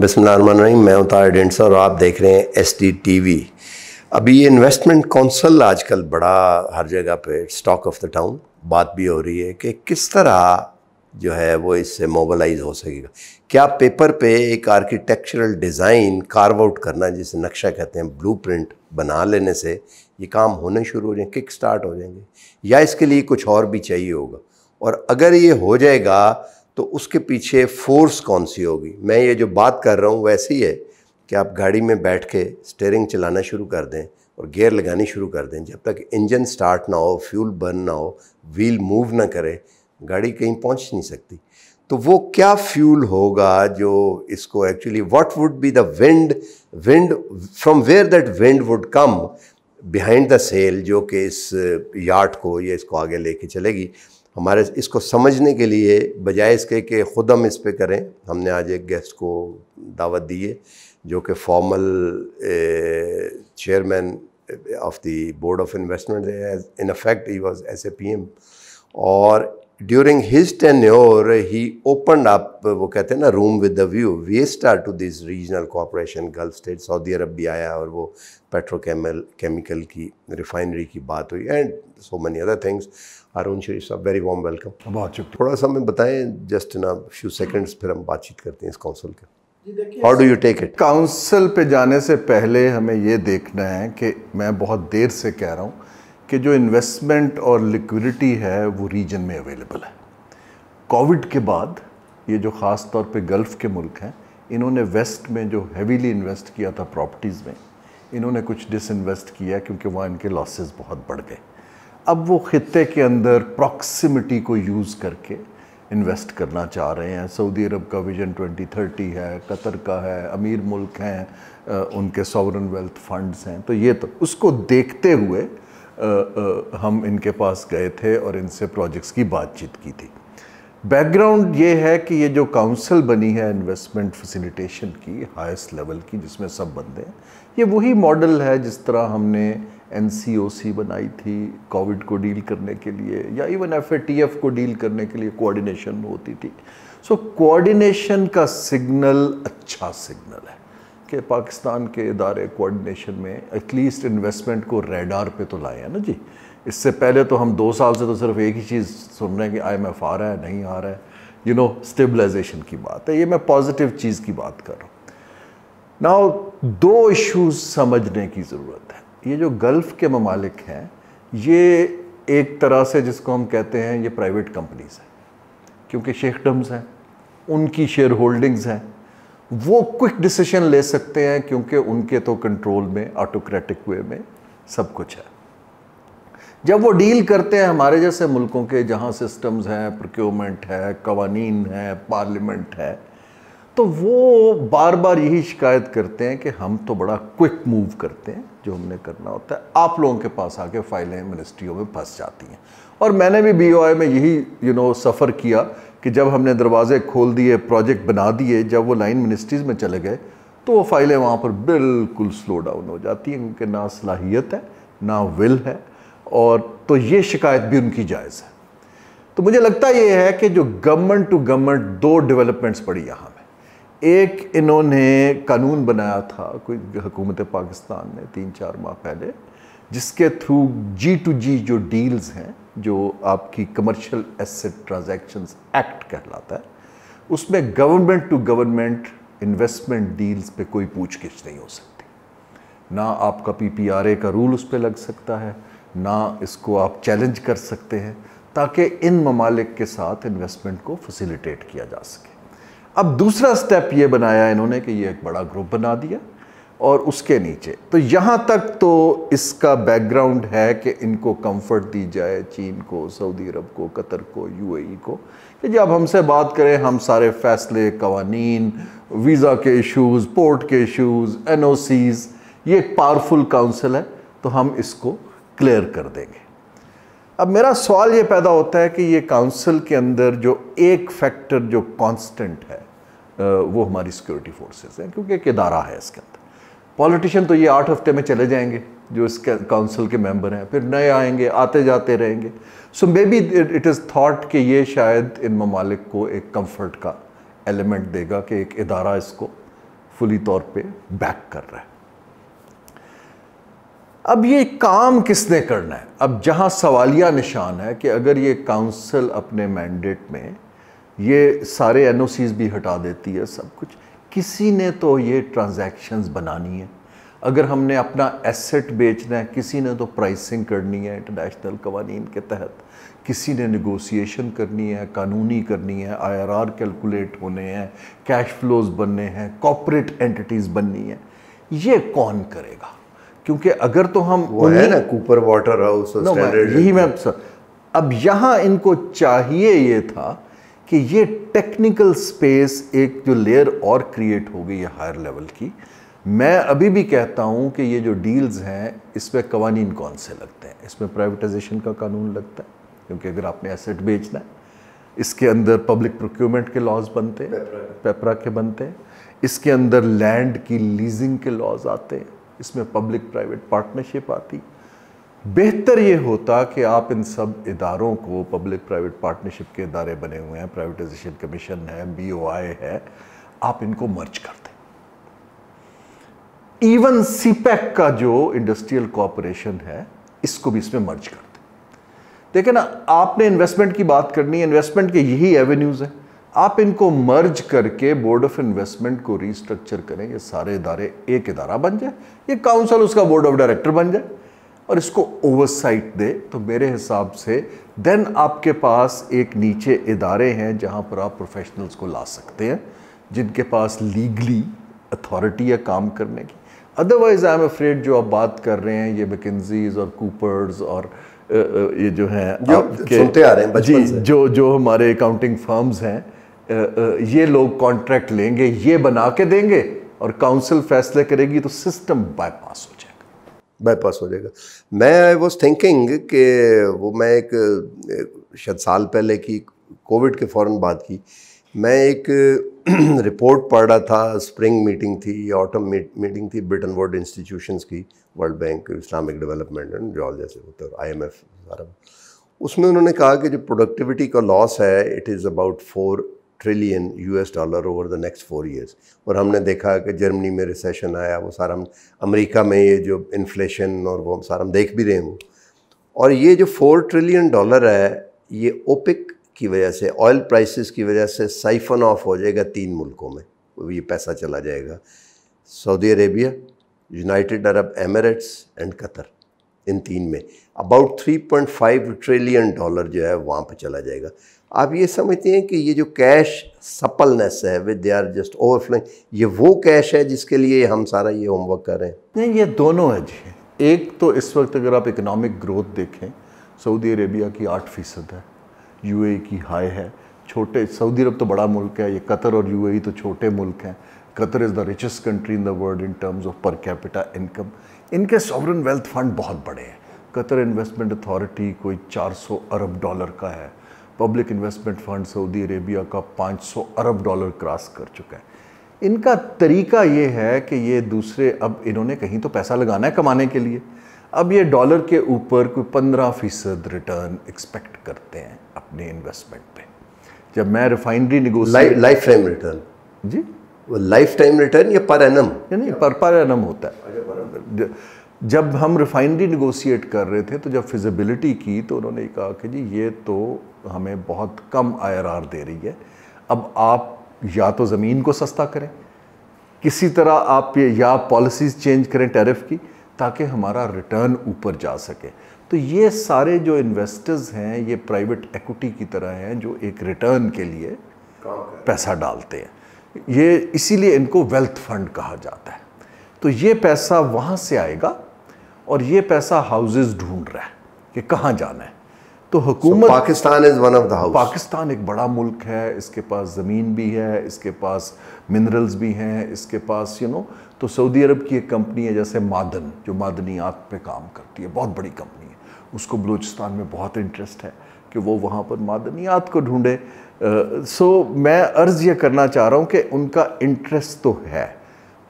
बिसमीम मैं उतार एडेंट्स और आप देख रहे हैं एस डी टी वी अभी ये इन्वेस्टमेंट काउंसिल आजकल बड़ा हर जगह पे स्टॉक ऑफ द टाउन बात भी हो रही है कि किस तरह जो है वो इससे मोबलाइज हो सकेगा क्या पेपर पे एक आर्किटेक्चरल डिज़ाइन कार्व आउट करना जिसे नक्शा कहते हैं प्रिंट बना लेने से ये काम होने शुरू हो जाएंगे किक स्टार्ट हो जाएंगे या इसके लिए कुछ और भी चाहिए होगा और अगर ये हो जाएगा तो उसके पीछे फोर्स कौन सी होगी मैं ये जो बात कर रहा हूँ वैसे ही है कि आप गाड़ी में बैठ के स्टेयरिंग चलाना शुरू कर दें और गियर लगानी शुरू कर दें जब तक इंजन स्टार्ट ना हो फ्यूल बर्न ना हो व्हील मूव ना करे गाड़ी कहीं पहुंच नहीं सकती तो वो क्या फ्यूल होगा जो इसको actually what would be the wind wind from where that wind would come behind the sail जो कि इस यार्ड uh, को या इसको आगे लेके चलेगी हमारे इसको समझने के लिए बजाय इसके कि खुद हम इस पर करें हमने आज एक गेस्ट को दावत दी है जो कि formal chairman of the board of investment in effect he was S A P M और during his tenure he open up वो कहते हैं ना room with the view vista to this regional cooperation Gulf state सऊदी अरब भी आया और वो पेट्रोकेमल केमिकल की रिफाइनरी की बात हुई and so many other things Arun Sharif साहब वेरी वॉम वेलकम बहुत शुक्रिया थोड़ा सा हमें बताएं जस्ट ना फ्यू सेकेंड्स फिर हम बातचीत करते हैं इस काउंसिल के how do you take it council पे जाने से पहले हमें ये देखना है कि मैं बहुत देर से कह रहा हूँ कि जो इन्वेस्टमेंट और लिक्विडिटी है वो रीजन में अवेलेबल है कोविड के बाद ये जो ख़ास तौर पे गल्फ़ के मुल्क हैं इन्होंने वेस्ट में जो हैवीली इन्वेस्ट किया था प्रॉपर्टीज़ में इन्होंने कुछ डिस इन्वेस्ट किया क्योंकि वहाँ इनके लॉसेस बहुत बढ़ गए अब वो ख़त्े के अंदर प्रॉक्सिमिटी को यूज़ करके इन्वेस्ट करना चाह रहे हैं सऊदी अरब का विजन 2030 है कतर का है अमीर मुल्क हैं उनके सॉवरन वेल्थ फंड्स हैं तो ये तो उसको देखते हुए हम इनके पास गए थे और इनसे प्रोजेक्ट्स की बातचीत की थी बैकग्राउंड ये है कि ये जो काउंसिल बनी है इन्वेस्टमेंट फैसिलिटेशन की हाईएस्ट लेवल की जिसमें सब बंदे हैं ये वही मॉडल है जिस तरह हमने एन बनाई थी कोविड को डील करने के लिए या इवन एफ को डील करने के लिए कोऑर्डिनेशन होती थी सो so, कोऑर्डिनेशन का सिग्नल अच्छा सिग्नल है कि पाकिस्तान के इदारे कोऑर्डिनेशन में एटलीस्ट इन्वेस्टमेंट को रेडार पे तो लाए हैं ना जी इससे पहले तो हम दो साल से तो सिर्फ एक ही चीज़ सुन रहे हैं कि एफ आ रहा है नहीं आ रहा है यू नो स्टेबलाइजेशन की बात है ये मैं पॉजिटिव चीज़ की बात कर रहा हूँ नाउ दो इश्यूज समझने की ज़रूरत है ये जो गल्फ़ के ममालिक हैं ये एक तरह से जिसको हम कहते हैं ये प्राइवेट कंपनीज़ हैं क्योंकि शेखडम्स हैं उनकी शेयर होल्डिंग्स हैं वो क्विक डिसीजन ले सकते हैं क्योंकि उनके तो कंट्रोल में ऑटोक्रेटिक वे में सब कुछ है जब वो डील करते हैं हमारे जैसे मुल्कों के जहाँ सिस्टम्स हैं प्रोक्योमेंट है कवानीन है पार्लियामेंट है तो वो बार बार यही शिकायत करते हैं कि हम तो बड़ा क्विक मूव करते हैं जो हमने करना होता है आप लोगों के पास आके फाइलें मिनिस्ट्रियों में फंस जाती हैं और मैंने भी बी में यही यू नो सफ़र किया कि जब हमने दरवाज़े खोल दिए प्रोजेक्ट बना दिए जब वो लाइन मिनिस्ट्रीज़ में चले गए तो वो फाइलें वहाँ पर बिल्कुल स्लो डाउन हो जाती हैं उनके ना सलाहियत है ना विल है और तो ये शिकायत भी उनकी जायज़ है तो मुझे लगता ये है कि जो गवर्नमेंट टू गवर्नमेंट दो डेवलपमेंट्स पड़ी यहाँ में एक इन्होंने कानून बनाया था कोई हुकूमत पाकिस्तान ने तीन चार माह पहले जिसके थ्रू जी टू जी जो डील्स हैं जो आपकी कमर्शियल एसेट ट्रांजैक्शंस एक्ट कहलाता है उसमें government to government investment deals पे कोई पूछगिछ नहीं हो सकती ना आपका पीपीआरए का रूल उस पर लग सकता है ना इसको आप चैलेंज कर सकते हैं ताकि इन ममालिक के साथ इन्वेस्टमेंट को फैसिलिटेट किया जा सके अब दूसरा स्टेप ये बनाया इन्होंने कि ये एक बड़ा ग्रुप बना दिया और उसके नीचे तो यहाँ तक तो इसका बैकग्राउंड है कि इनको कंफर्ट दी जाए चीन को सऊदी अरब को कतर को यूएई e को कि जब हमसे बात करें हम सारे फैसले कवानीन वीज़ा के इश्यूज़ पोर्ट के इश्यूज़ एन ये एक पावरफुल काउंसिल है तो हम इसको क्लियर कर देंगे अब मेरा सवाल ये पैदा होता है कि ये काउंसिल के अंदर जो एक फैक्टर जो कांस्टेंट है वो हमारी सिक्योरिटी फोर्सेस हैं क्योंकि एक इदारा है इसके अंदर पॉलिटिशियन तो ये आठ हफ्ते में चले जाएंगे जो इस काउंसिल के मेंबर हैं फिर नए आएंगे आते जाते रहेंगे so maybe it is thought कि ये शायद इन ममालिक को एक कंफर्ट का एलिमेंट देगा कि एक इदारा इसको फुली तौर पे बैक कर रहा है अब ये काम किसने करना है अब जहाँ सवालिया निशान है कि अगर ये काउंसिल अपने मैंडेट में ये सारे एन भी हटा देती है सब कुछ किसी ने तो ये ट्रांजैक्शंस बनानी है अगर हमने अपना एसेट बेचना है किसी ने तो प्राइसिंग करनी है इंटरनेशनल कवानीन के तहत किसी ने नगोसिएशन करनी है कानूनी करनी है आईआरआर कैलकुलेट होने हैं कैश फ्लोज बनने हैं कॉपरेट एंटिटीज़ बननी है ये कौन करेगा क्योंकि अगर तो हम वो है ना कूपर वाटर हाउस यही मैं अब यहाँ इनको चाहिए ये था कि ये टेक्निकल स्पेस एक जो लेयर और क्रिएट हो गई है हायर लेवल की मैं अभी भी कहता हूँ कि ये जो डील्स हैं इस पर कवानीन कौन से लगते हैं इसमें प्राइवेटाइजेशन का कानून लगता है क्योंकि अगर आपने एसेट बेचना है इसके अंदर पब्लिक प्रोक्योरमेंट के लॉज बनते हैं पेपरा के बनते हैं इसके अंदर लैंड की लीजिंग के लॉज आते हैं इसमें पब्लिक प्राइवेट पार्टनरशिप आती है बेहतर ये होता कि आप इन सब इदारों को पब्लिक प्राइवेट पार्टनरशिप के इदारे बने हुए हैं प्राइवेटाइजेशन कमीशन है बी है आप इनको मर्ज कर दें इवन सीपैक e का जो इंडस्ट्रियल कॉपोरेशन है इसको भी इसमें मर्ज कर दें ना आपने इन्वेस्टमेंट की बात करनी है इन्वेस्टमेंट के यही एवेन्यूज़ हैं आप इनको मर्ज करके बोर्ड ऑफ इन्वेस्टमेंट को रिस्ट्रक्चर करें ये सारे इदारे एक इदारा बन जाए ये काउंसिल उसका बोर्ड ऑफ डायरेक्टर बन जाए और इसको ओवरसाइट दे तो मेरे हिसाब से देन आपके पास एक नीचे इदारे हैं जहां पर आप प्रोफेशनल्स को ला सकते हैं जिनके पास लीगली अथॉरिटी है काम करने की अदरवाइज आई एम अफ्रेड जो आप बात कर रहे हैं ये मैकिन्जीज और कूपर्स और ये जो हैं जो सुनते आ रहे हैं जी से। जो जो हमारे अकाउंटिंग फर्म्स हैं ये लोग कॉन्ट्रैक्ट लेंगे ये बना के देंगे और काउंसिल फैसले करेगी तो सिस्टम बाईपास हो बाईपास हो जाएगा मैं आई वॉज थिंकिंग कि वो मैं एक शायद साल पहले की कोविड के फ़ौर बाद की मैं एक रिपोर्ट पढ़ रहा था स्प्रिंग मीटिंग थी ऑटम मीटिंग थी ब्रिटन वर्ल्ड इंस्टीट्यूशंस की World Bank Islamic Development and जॉल जैसे होते हैं आई एम एफ उसमें उन्होंने कहा कि जो प्रोडक्टिविटी का लॉस है it is about four trillion US dollar over the next four years और हमने देखा कि जर्मनी में रिसेशन आया वो सारा हम में ये जो इन्फ्लेशन और वो सारा हम देख भी रहे हैं वो और ये जो फोर ट्रिलियन डॉलर है ये ओपिक की वजह से ऑयल प्राइसेस की वजह से साइफन ऑफ हो जाएगा तीन मुल्कों में ये पैसा चला जाएगा Saudi Arabia United Arab Emirates and Qatar इन तीन में अबाउट 3.5 ट्रिलियन डॉलर जो है वहाँ पर चला जाएगा आप ये समझते हैं कि ये जो कैश सपलनेस है with they are just overflowing ये वो कैश है जिसके लिए हम सारा ये होमवर्क कर रहे हैं नहीं ये दोनों है जी एक तो इस वक्त अगर आप इकोनॉमिक ग्रोथ देखें सऊदी अरेबिया की आठ फीसद है यू e की हाई है छोटे सऊदी अरब तो बड़ा मुल्क है ये कतर और यू e तो छोटे मुल्क हैं Qatar is the richest country in the world in terms of per capita income इनके सॉवरन वेल्थ फंड बहुत बड़े हैं कतर इन्वेस्टमेंट अथॉरिटी कोई 400 अरब डॉलर का है public investment fund Saudi Arabia का 500 अरब डॉलर क्रॉस कर चुका है इनका तरीका ये है कि ये दूसरे अब इन्होंने कहीं तो पैसा लगाना है कमाने के लिए अब ये डॉलर के ऊपर कोई पंद्रह फीसद रिटर्न एक्सपेक्ट करते हैं अपने इन्वेस्टमेंट पे जब मैं refinery negotiate lifetime return जी लाइफ टाइम रिटर्न या पर एनम नहीं पर पर एनम होता है अच्छा, जब हम रिफाइनरी निगोशिएट कर रहे थे तो जब फिजिबिलिटी की तो उन्होंने कहा कि जी ये तो हमें बहुत कम आईआरआर दे रही है अब आप या तो ज़मीन को सस्ता करें किसी तरह आप ये या पॉलिसीज़ चेंज करें टैरिफ की ताकि हमारा रिटर्न ऊपर जा सके तो ये सारे जो इन्वेस्टर्स हैं ये प्राइवेट एक्विटी की तरह हैं जो एक रिटर्न के लिए पैसा डालते हैं ये इसीलिए इनको वेल्थ फंड कहा जाता है तो ये पैसा वहाँ से आएगा और ये पैसा हाउसेज ढूंढ रहा है कि कहाँ जाना है तो हुकूमत Pakistan is one of the house Pakistan एक बड़ा मुल्क है इसके पास ज़मीन भी है इसके पास मिनरल्स भी हैं इसके पास यू you नो know, तो सऊदी अरब की एक कंपनी है जैसे मादन जो मादनियात पे काम करती है बहुत बड़ी कंपनी है उसको बलूचिस्तान में बहुत इंटरेस्ट है कि वो वहाँ पर मादनियात को ढूंढे सो मैं अर्ज़ ये करना चाह रहा हूँ कि उनका इंटरेस्ट तो है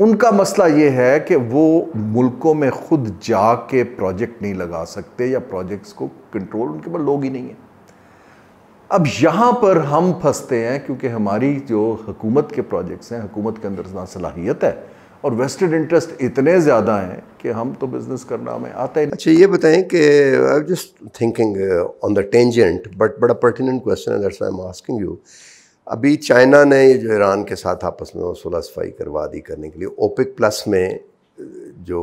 उनका मसला ये है कि वो मुल्कों में खुद जा के प्रोजेक्ट नहीं लगा सकते या प्रोजेक्ट्स को कंट्रोल उनके पास लोग ही नहीं हैं अब यहाँ पर हम फंसते हैं क्योंकि हमारी जो हकूमत के प्रोजेक्ट्स हैं हकूमत के अंदर ना सलाहियत है और वेस्टेड इंटरेस्ट इतने ज़्यादा हैं कि हम तो बिज़नेस करना हमें आता ही अच्छा ये बताएं कि I just thinking on the tangent but बड़ा पर्टिनेंट क्वेश्चन है आई एम आस्किंग यू अभी चाइना ने ये जो ईरान के साथ आपस में वो सुलह सफाई करवा दी करने के लिए ओपिक प्लस में जो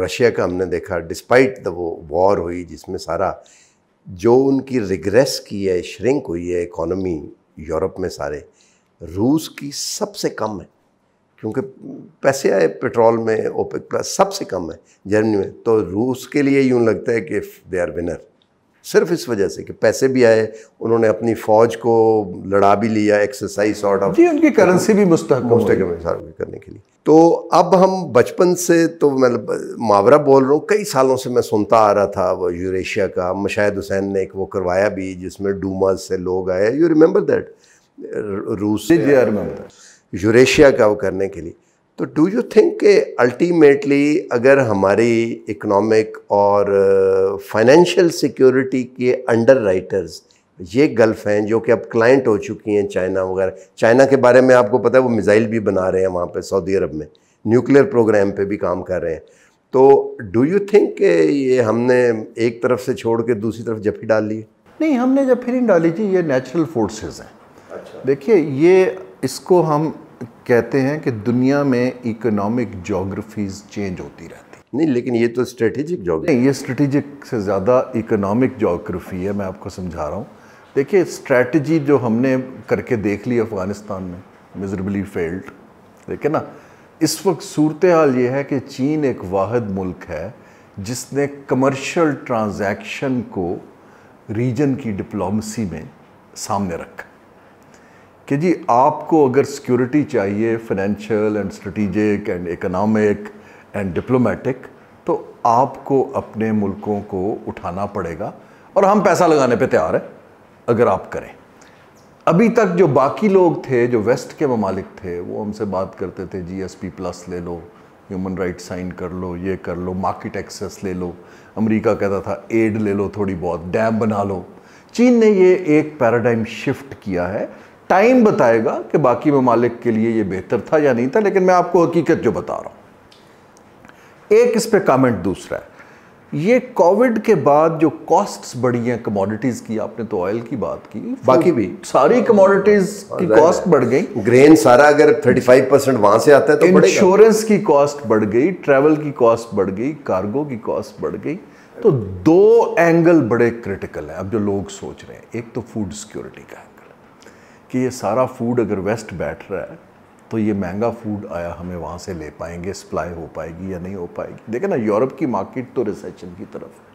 रशिया का हमने देखा डिस्पाइट द वो वॉर हुई जिसमें सारा जो उनकी रिग्रेस की है श्रिंक हुई है इकोनॉमी यूरोप में सारे रूस की सबसे कम है क्योंकि पैसे आए पेट्रोल में ओपिक प्लस सबसे कम है जर्मनी में तो रूस के लिए यूँ लगता है कि दे आर विनर सिर्फ इस वजह से कि पैसे भी आए उन्होंने अपनी फौज को लड़ा भी लिया एक्सरसाइज सॉर्ट ऑफ जी उनकी करेंसी भी मुस्तक मुस्तक करने के लिए तो अब हम बचपन से तो मैं मावरा बोल रहा हूँ कई सालों से मैं सुनता आ रहा था वो यूरेशिया का मशाहद हुसैन ने एक वो करवाया भी जिसमें डूमा से लोग आए यू रिमेंबर दैट रूस से यूरेशिया का वो करने के लिए तो डू यू थिंक के अल्टीमेटली अगर हमारी इकोनॉमिक और फाइनेंशियल uh, सिक्योरिटी के अंडर राइटर्स ये गल्फ हैं जो कि अब क्लाइंट हो चुकी हैं चाइना वगैरह चाइना के बारे में आपको पता है वो मिज़ाइल भी बना रहे हैं वहाँ पे सऊदी अरब में न्यूक्लियर प्रोग्राम पे भी काम कर रहे हैं तो डू यू थिंक कि ये हमने एक तरफ से छोड़ के दूसरी तरफ जफी डाल ली नहीं हमने जफी नहीं डाली जी ये नेचुरल फोर्सेज हैं अच्छा देखिए ये इसको हम कहते हैं कि दुनिया में इकोनॉमिक जोग्राफीज चेंज होती रहती नहीं लेकिन ये तो स्ट्रेटेजिक जोग्राफी नहीं ये स्ट्रेटेजिक से ज़्यादा इकोनॉमिक जोग्राफी है मैं आपको समझा रहा हूँ देखिए स्ट्रेटजी जो हमने करके देख ली अफ़गानिस्तान में मिजरबली फेल्ड देखे ना इस वक्त सूरत हाल ये है कि चीन एक वाद मुल्क है जिसने कमर्शियल ट्रांजैक्शन को रीजन की डिप्लोमेसी में सामने रखा कि जी आपको अगर सिक्योरिटी चाहिए financial and strategic and economic and diplomatic तो आपको अपने मुल्कों को उठाना पड़ेगा और हम पैसा लगाने पे तैयार हैं अगर आप करें अभी तक जो बाकी लोग थे जो वेस्ट के ममालिक थे वो हमसे बात करते थे जी एस पी प्लस ले लो ह्यूमन राइट साइन कर लो ये कर लो मार्केट एक्सेस ले लो अमेरिका कहता था एड ले लो थोड़ी बहुत डैम बना लो चीन ने ये एक पैराडाइम शिफ्ट किया है टाइम बताएगा कि बाकी ममालिक के लिए ये बेहतर था या नहीं था लेकिन मैं आपको हकीकत जो बता रहा हूँ एक इस पर कमेंट दूसरा है ये कोविड के बाद जो कॉस्ट्स बढ़ी हैं कमोडिटीज़ की आपने तो ऑयल की बात की बाकी भी सारी कमोडिटीज़ की कॉस्ट बढ़ गई ग्रेन सारा अगर 35 परसेंट वहाँ से आता है तो इंश्योरेंस की कॉस्ट बढ़ गई ट्रैवल की कॉस्ट बढ़ गई कार्गो की कॉस्ट बढ़ गई तो दो एंगल बड़े क्रिटिकल हैं अब जो लोग सोच रहे हैं एक तो फूड सिक्योरिटी का है कि ये सारा फूड अगर वेस्ट बैठ रहा है तो ये महंगा फूड आया हमें वहाँ से ले पाएंगे सप्लाई हो पाएगी या नहीं हो पाएगी देखें ना यूरोप की मार्केट तो रिसेशन की तरफ है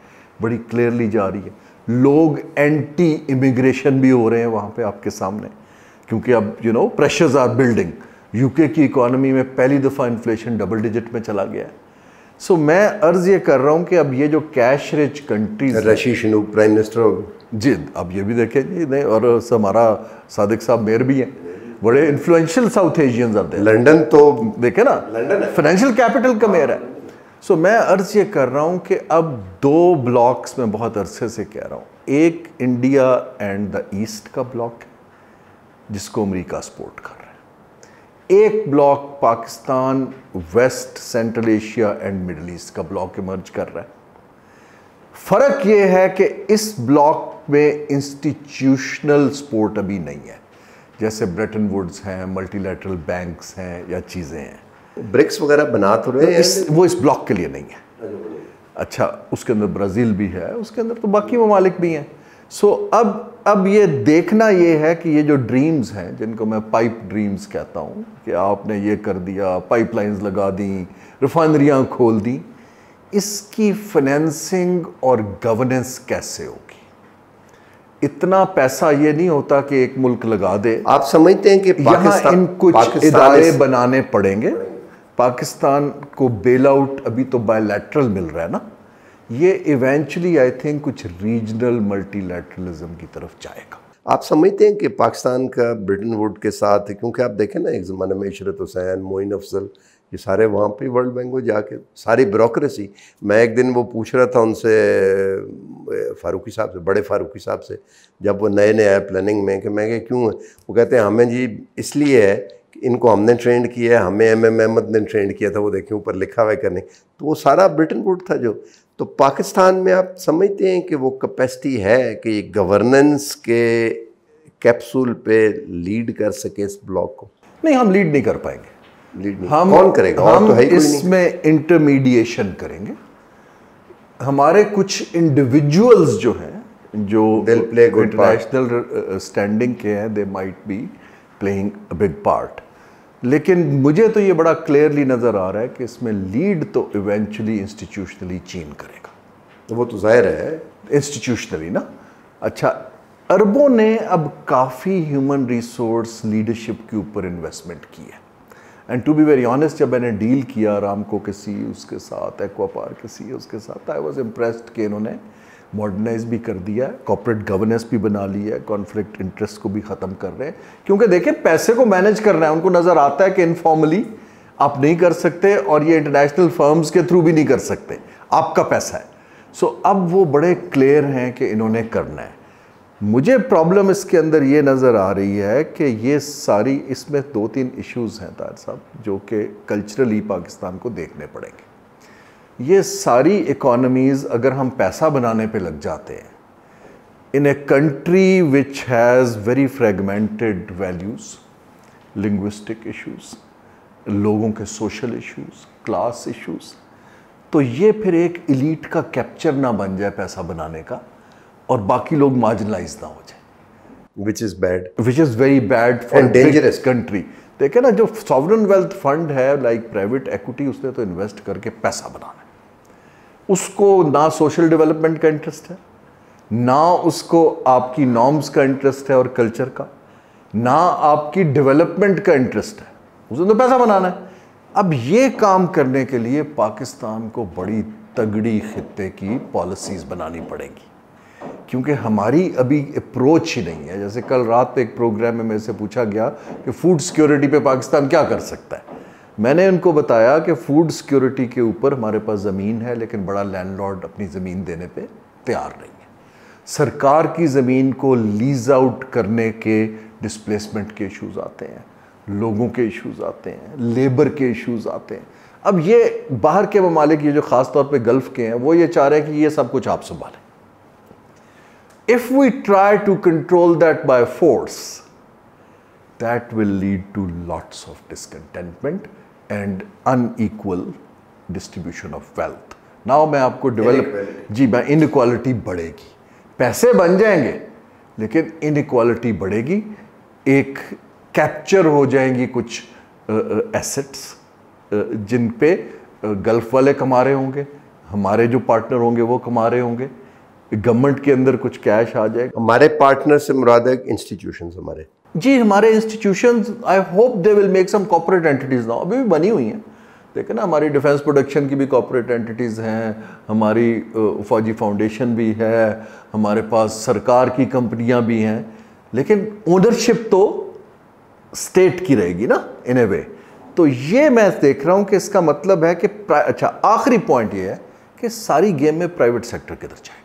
बड़ी क्लियरली जा रही है लोग एंटी इमिग्रेशन भी हो रहे हैं वहाँ पे आपके सामने क्योंकि अब you know pressures are building UK की इकोनॉमी में पहली दफ़ा इन्फ्लेशन डबल डिजिट में चला गया है सो so, मैं अर्ज़ ये कर रहा हूँ कि अब ये जो कैश रिच कंट्रीज रशी शनूक प्राइम मिनिस्टर जिद अब ये भी देखें जी नहीं और हमारा सादिक साहब मेयर भी हैं बड़े इन्फ्लुएंशियल साउथ एशियन आते हैं लंडन तो देखे ना लंडन फाइनेंशियल कैपिटल का मेयर है सो मैं अर्ज ये कर रहा हूँ कि अब दो ब्लॉक्स में बहुत अरसे से कह रहा हूँ एक इंडिया एंड द ईस्ट का ब्लॉक है जिसको अमेरिका सपोर्ट कर रहा है एक block Pakistan West Central Asia and Middle East का ब्लॉक इमर्ज कर रहा है फ़र्क यह है कि इस ब्लॉक में इंस्टीट्यूशनल सपोर्ट अभी नहीं है जैसे ब्रिटेन वुड्स हैं लेटरल बैंक्स हैं या चीज़ें हैं ब्रिक्स वगैरह बना तो रहे हैं वो इस ब्लॉक के लिए नहीं है अच्छा, अच्छा उसके अंदर ब्राज़ील भी है उसके अंदर तो बाकी ममालिक भी हैं सो so, अब अब ये देखना ये है कि ये जो ड्रीम्स हैं जिनको मैं पाइप ड्रीम्स कहता हूँ कि आपने ये कर दिया पाइपलाइंस लगा दी रिफाइनरियाँ खोल दी इसकी फाइनेंसिंग और गवर्नेंस कैसे होगी इतना पैसा ये नहीं होता कि एक मुल्क लगा दे आप समझते हैं कि पाकिस्तान इन कुछ इदारे बनाने पड़ेंगे पाकिस्तान को बेल आउट अभी तो बायोलैटरल मिल रहा है ना ये इवेंचुअली आई थिंक कुछ रीजनल मल्टीलैटरलिज्म की तरफ जाएगा आप समझते हैं कि पाकिस्तान का ब्रिटेन वुड के साथ क्योंकि आप देखें ना एक ज़माने में इशरत हुसैन मोइन अफजल ये सारे वहाँ पे वर्ल्ड बैंक में जाके सारी ब्रोक्रेसी मैं एक दिन वो पूछ रहा था उनसे फारूकी साहब से बड़े फारूकी साहब से जब वो नए नए आए प्लानिंग में कि मैं क्या क्यों वो कहते हैं हमें जी इसलिए है कि इनको हमने ट्रेंड किया है हमें एम एम अहमद ने ट्रेंड किया था वो देखें ऊपर लिखा हुआ करने तो वो सारा ब्रिटेन बोर्ड था जो तो पाकिस्तान में आप समझते हैं कि वो कैपेसिटी है कि गवर्नेंस के कैप्सूल पे लीड कर सके इस ब्लॉक को नहीं हम लीड नहीं कर पाएंगे लीड नहीं हम कौन करेगा तो हम तो इसमें इंटरमीडिएशन करेंगे हमारे कुछ इंडिविजुअल्स जो हैं जो इंटरनेशनल स्टैंडिंग uh, के हैं they might be playing a big part लेकिन मुझे तो ये बड़ा क्लियरली नज़र आ रहा है कि इसमें लीड तो इवेंचुअली इंस्टीट्यूशनली चीन करेगा तो वो तो जाहिर है इंस्टीट्यूशनली ना अच्छा अरबों ने अब काफ़ी ह्यूमन रिसोर्स लीडरशिप के ऊपर इन्वेस्टमेंट की है and to be very honest जब मैंने डील किया रामको के सी उसके साथ एक्वापार के सी उसके साथ आई वॉज इम्प्रेस्ड कि इन्होंने मॉडर्नाइज भी कर दिया है कॉपरेट गवर्नेंस भी बना ली है कॉन्फ्लिक्ट इंटरेस्ट को भी ख़त्म कर रहे हैं क्योंकि देखिए पैसे को मैनेज करना है उनको नज़र आता है कि इनफॉर्मली आप नहीं कर सकते और ये इंटरनेशनल फर्म्स के थ्रू भी नहीं कर सकते आपका पैसा है सो so, अब वो बड़े क्लियर हैं कि इन्होंने करना है मुझे प्रॉब्लम इसके अंदर ये नज़र आ रही है कि ये सारी इसमें दो तीन इश्यूज हैं तार साहब जो कि कल्चरली पाकिस्तान को देखने पड़ेंगे ये सारी इकोनमीज़ अगर हम पैसा बनाने पे लग जाते हैं in a country which has very fragmented values linguistic issues लोगों के सोशल इश्यूज़ क्लास इश्यूज़ तो ये फिर एक इलीट का कैप्चर ना बन जाए पैसा बनाने का और बाकी लोग मार्जिनलाइज ना हो जाए which is bad which is very bad for dangerous country देखे ना जो सॉवरन वेल्थ फंड है लाइक प्राइवेट एक्विटी उसने तो इन्वेस्ट करके पैसा बनाना है उसको ना सोशल डेवलपमेंट का इंटरेस्ट है ना उसको आपकी नॉर्म्स का इंटरेस्ट है और कल्चर का ना आपकी डेवलपमेंट का इंटरेस्ट है उसने तो पैसा बनाना है अब ये काम करने के लिए पाकिस्तान को बड़ी तगड़ी खत्े की पॉलिसीज़ बनानी पड़ेंगी क्योंकि हमारी अभी अप्रोच ही नहीं है जैसे कल रात एक प्रोग्राम में मेरे से पूछा गया कि फूड सिक्योरिटी पे पाकिस्तान क्या कर सकता है मैंने उनको बताया कि फूड सिक्योरिटी के ऊपर हमारे पास ज़मीन है लेकिन बड़ा लैंडलॉर्ड अपनी ज़मीन देने पे तैयार नहीं है सरकार की ज़मीन को लीज आउट करने के डिस्प्लेसमेंट के इश्यूज आते हैं लोगों के इश्यूज आते हैं लेबर के इश्यूज आते हैं अब ये बाहर के ममालिक ये जो ख़ास तौर पर गल्फ़ के हैं वो ये चाह रहे हैं कि ये सब कुछ आप संभालें if we try to control that by force, that will lead to lots of discontentment and unequal distribution of wealth now मैं आपको डेवलप जी मैं इनक्वालिटी बढ़ेगी पैसे बन जाएंगे लेकिन इनक्वालिटी बढ़ेगी एक कैप्चर हो जाएंगी कुछ एसेट्स uh, uh, जिन पे गल्फ वाले कमा रहे होंगे हमारे जो पार्टनर होंगे वो कमा रहे होंगे गवर्नमेंट के अंदर कुछ कैश आ जाए हमारे पार्टनर से मुराद है इंस्टीट्यूशन हमारे जी हमारे institution I hope they will make some corporate entities ना अभी भी बनी हुई हैं देखें ना हमारी डिफेंस प्रोडक्शन की भी कॉपोरेट एंटिटीज़ हैं हमारी फौजी फाउंडेशन भी है हमारे पास सरकार की कंपनियां भी हैं लेकिन ओनरशिप तो स्टेट की रहेगी ना इन ए वे तो ये मैं देख रहा हूँ कि इसका मतलब है कि अच्छा आखिरी पॉइंट ये है कि सारी गेम में प्राइवेट सेक्टर किधर जाए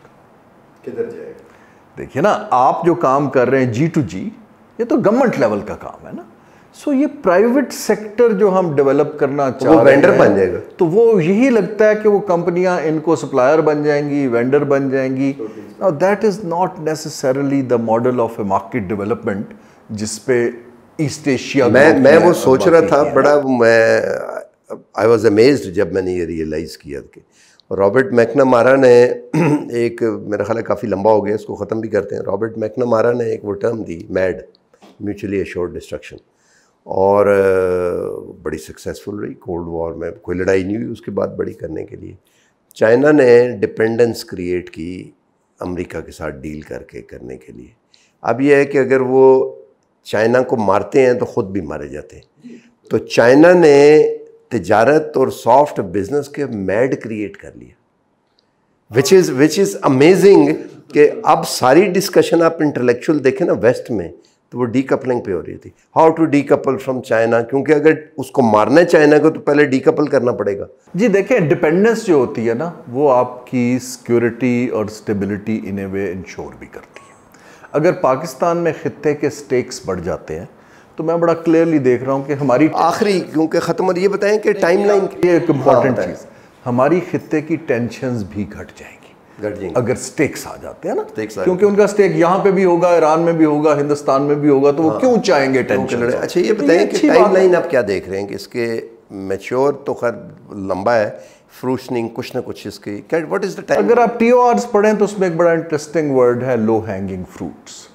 किधर जाएगा देखिए ना आप जो काम कर रहे हैं जी टू जी ये तो गवर्नमेंट लेवल का काम है ना सो ये प्राइवेट सेक्टर जो हम डेवलप करना चाह रहे वेंडर बन जाएगा तो वो यही लगता है कि वो कंपनियां इनको सप्लायर बन जाएंगी वेंडर बन जाएंगी और that is not necessarily the model of a market development जिसपे ईस्ट एशिया मैं मैं वो सोच रहा था बड़ा मैं आई वॉज अमेज जब मैंने ये रियलाइज़ किया कि रॉबर्ट मैकनमारा ने एक मेरा ख्याल है काफ़ी लंबा हो गया इसको ख़त्म भी करते हैं रॉबर्ट मैकनमारा ने एक वो टर्म दी मैड म्यूचुअली एश्योर्ड डिस्ट्रक्शन और बड़ी सक्सेसफुल रही कोल्ड वॉर में कोई लड़ाई नहीं हुई उसके बाद बड़ी करने के लिए चाइना ने डिपेंडेंस क्रिएट की अमेरिका के साथ डील करके करने के लिए अब यह है कि अगर वो चाइना को मारते हैं तो ख़ुद भी मारे जाते हैं तो चाइना ने तजारत और सॉफ्ट बिजनेस के मैड क्रिएट कर लिया which is which is amazing कि अब सारी डिस्कशन आप इंटेलेक्चुअल देखें ना वेस्ट में तो वो डी कपलिंग पे हो रही थी how to decouple from China क्योंकि अगर उसको मारना है चाइना को तो पहले डी कपल करना पड़ेगा जी देखिए इंडिपेंडेंस जो होती है ना वो आपकी सिक्योरिटी और stability in A way ensure भी करती है अगर पाकिस्तान में ख़त्े के स्टेक्स बढ़ जाते हैं तो मैं बड़ा क्लियरली देख रहा हूँ कि हमारी आखिरी क्योंकि ख़त्म ये बताएं कि टाइम लाइन ये एक इम्पॉर्टेंट हाँ, चीज़ हमारी खत्े की टेंशन भी घट जाएंगी अगर स्टेक्स आ जाते हैं ना क्योंकि उनका स्टेक यहाँ पे भी होगा ईरान में भी होगा हिंदुस्तान में भी होगा तो हाँ। वो क्यों चाहेंगे टेंशन अच्छा ये तो बताएं कि टाइम लाइन आप क्या देख रहे हैं कि इसके मेच्योर तो खैर लंबा है फ्रूशनिंग कुछ ना कुछ इसकी व्हाट इज द टाइम अगर आप टी पढ़ें तो उसमें एक बड़ा इंटरेस्टिंग वर्ड है low hanging fruits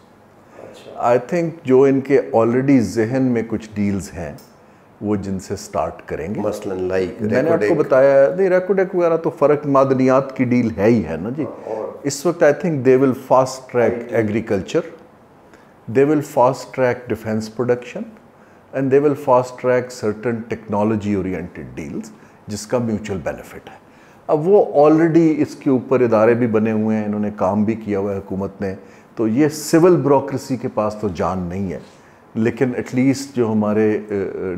I think जो इनके ऑलरेडी जहन में कुछ डील्स हैं वो जिनसे स्टार्ट करेंगे मसलन लाइक मैंने आपको बताया नहीं रेकोडेक वगैरह तो फ़र्क मादनियात की डील है ही है ना जी इस वक्त I think they will fast track agriculture they will fast track defence production and they will fast track certain technology oriented deals जिसका म्यूचुअल बेनिफिट है अब वो ऑलरेडी इसके ऊपर इदारे भी बने हुए हैं इन्होंने काम भी किया हुआ है हुकूमत ने तो ये सिविल ब्रोक्रेसी के पास तो जान नहीं है लेकिन एटलीस्ट जो हमारे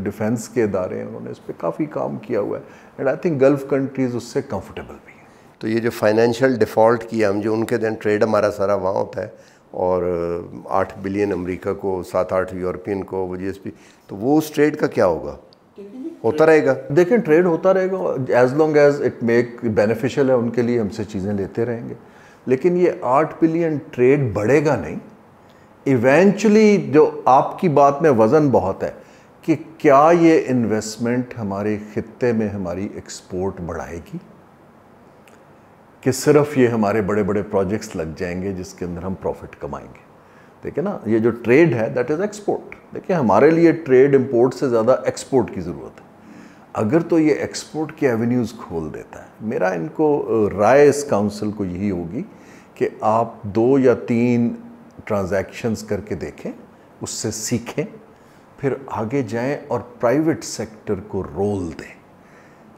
डिफेंस के इदारे हैं उन्होंने इस पर काफ़ी काम किया हुआ है and I think Gulf countries उससे कंफर्टेबल भी हैं तो ये जो फाइनेंशियल डिफ़ॉल्ट किया हम जो उनके दिन ट्रेड हमारा सारा वहाँ होता है और आठ बिलियन अमेरिका को सात आठ यूरोपियन को वो पी तो वो उस ट्रेड का क्या होगा होता रहेगा देखें ट्रेड होता रहेगा as long as it make beneficial है उनके लिए हमसे चीज़ें लेते रहेंगे लेकिन ये आठ बिलियन ट्रेड बढ़ेगा नहीं इवेंचुअली जो आपकी बात में वज़न बहुत है कि क्या ये इन्वेस्टमेंट हमारे ख़त्े में हमारी एक्सपोर्ट बढ़ाएगी कि सिर्फ ये हमारे बड़े बड़े प्रोजेक्ट्स लग जाएंगे जिसके अंदर हम प्रॉफिट कमाएंगे देखिए ना ये जो ट्रेड है दैट इज़ एक्सपोर्ट देखिए हमारे लिए ट्रेड इम्पोर्ट से ज़्यादा एक्सपोर्ट की ज़रूरत है अगर तो ये एक्सपोर्ट के एवेन्यूज़ खोल देता है मेरा इनको राय इस काउंसिल को यही होगी कि आप दो या तीन ट्रांजैक्शंस करके देखें उससे सीखें फिर आगे जाएं और प्राइवेट सेक्टर को रोल दें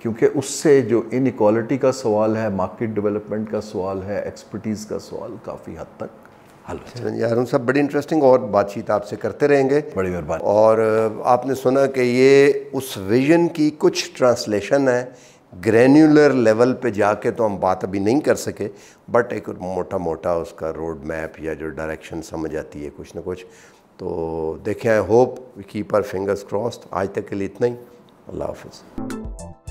क्योंकि उससे जो इनक्वालिटी का सवाल है मार्केट डेवलपमेंट का सवाल है एक्सपर्टीज़ का सवाल काफ़ी हद तक हलवा यार साहब बड़ी इंटरेस्टिंग और बातचीत आपसे करते रहेंगे बड़ी मेहरबान और आपने सुना कि ये उस विजन की कुछ ट्रांसलेशन है ग्रेन्यूलर लेवल पे जाके तो हम बात अभी नहीं कर सके बट एक मोटा मोटा उसका रोड मैप या जो डायरेक्शन समझ आती है कुछ ना कुछ तो देखें I hope keep our fingers crossed आज तक के लिए इतना ही अल्लाह हाफिज़